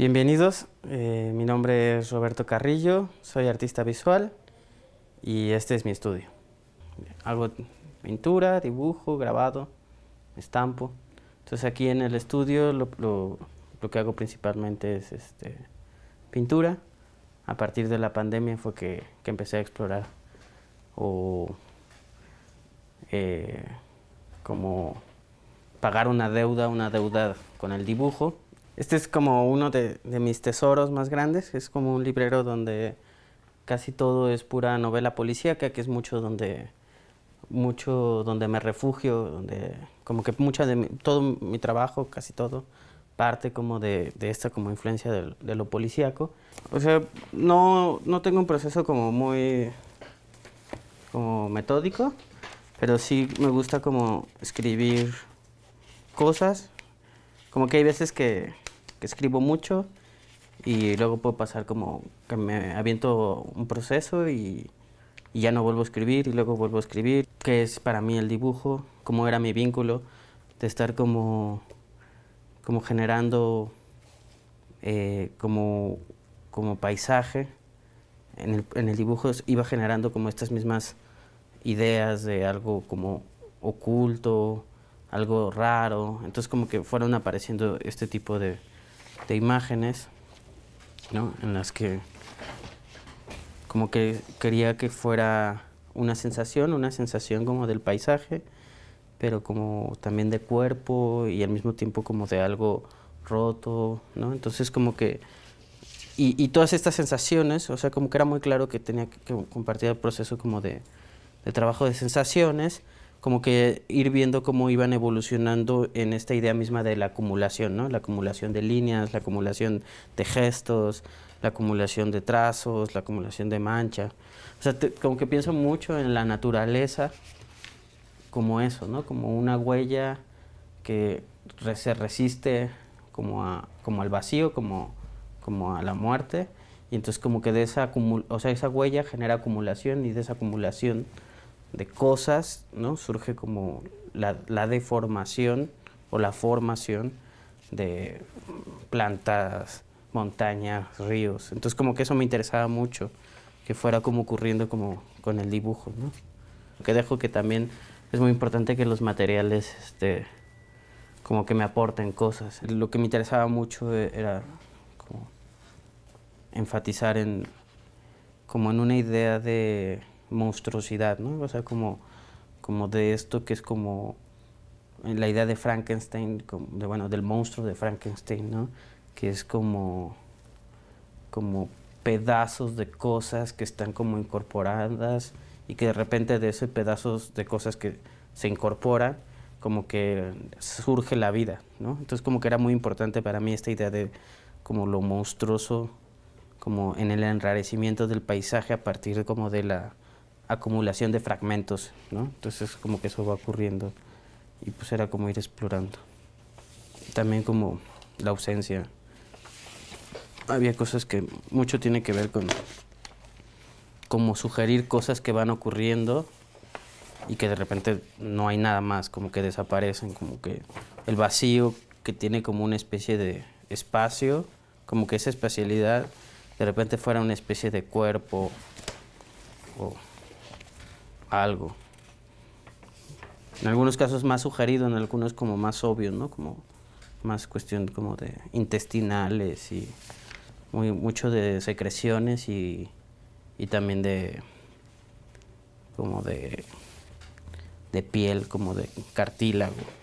Bienvenidos, eh, mi nombre es Roberto Carrillo, soy artista visual y este es mi estudio. Hago pintura, dibujo, grabado, estampo. Entonces aquí en el estudio lo, que hago principalmente es este, pintura. A partir de la pandemia fue que, empecé a explorar o eh, como pagar una deuda, una deuda con el dibujo este es como uno de, mis tesoros más grandes, es como un librero donde casi todo es pura novela policíaca, que es mucho donde, mucho donde me refugio, donde como que mucha de todo mi trabajo, casi todo, parte como de, esta como influencia de, lo policíaco. O sea, no, no tengo un proceso como muy como metódico, pero sí me gusta como escribir cosas, como que hay veces que, que escribo mucho y luego puedo pasar como que me aviento un proceso y, ya no vuelvo a escribir y luego vuelvo a escribir, que es para mí el dibujo, cómo era mi vínculo de estar como, como generando eh, como, como paisaje. En el, en el dibujo iba generando como estas mismas ideas de algo como oculto, algo raro. Entonces como que fueron apareciendo este tipo de, de imágenes, ¿no? En las que como que quería que fuera una sensación, una sensación como del paisaje, pero como también de cuerpo y al mismo tiempo como de algo roto, ¿no? Entonces como que... Y, todas estas sensaciones, o sea, como que era muy claro que tenía que, compartir el proceso como de trabajo de sensaciones, como que ir viendo cómo iban evolucionando en esta idea misma de la acumulación, ¿no? La acumulación de líneas, la acumulación de gestos, la acumulación de trazos, la acumulación de mancha. O sea, como que pienso mucho en la naturaleza como eso, ¿no? Como una huella que se resiste como, a, como al vacío, como, como a la muerte. Y entonces como que de esa, o sea, esa huella genera acumulación y desacumulación de cosas, ¿no? Surge como la, deformación o la formación de plantas, montañas, ríos. Entonces como que eso me interesaba mucho, que fuera como ocurriendo como con el dibujo, ¿no? Que dejo que también es muy importante que los materiales este, como que me aporten cosas. Lo que me interesaba mucho e, era enfatizar en como en una idea de monstruosidad, ¿no? O sea, como, como de esto que es como la idea de Frankenstein, bueno, del monstruo de Frankenstein, ¿no? Que es como, como pedazos de cosas que están como incorporadas y que de repente de esos pedazos de cosas que se incorpora, como que surge la vida, ¿no? Entonces como que era muy importante para mí esta idea de como lo monstruoso, como en el enrarecimiento del paisaje a partir como de la acumulación de fragmentos, ¿no? Entonces como que eso va ocurriendo y pues era como ir explorando. También como la ausencia. Había cosas que mucho tiene que ver con como sugerir cosas que van ocurriendo y que de repente no hay nada más, como que desaparecen, como que el vacío que tiene como una especie de espacio, como que esa espacialidad de repente fuera una especie de cuerpo algo. En algunos casos más sugerido, en algunos como más obvio, ¿no? Como más cuestión como de intestinales y muy, mucho de secreciones y, también de como de piel, como de cartílago.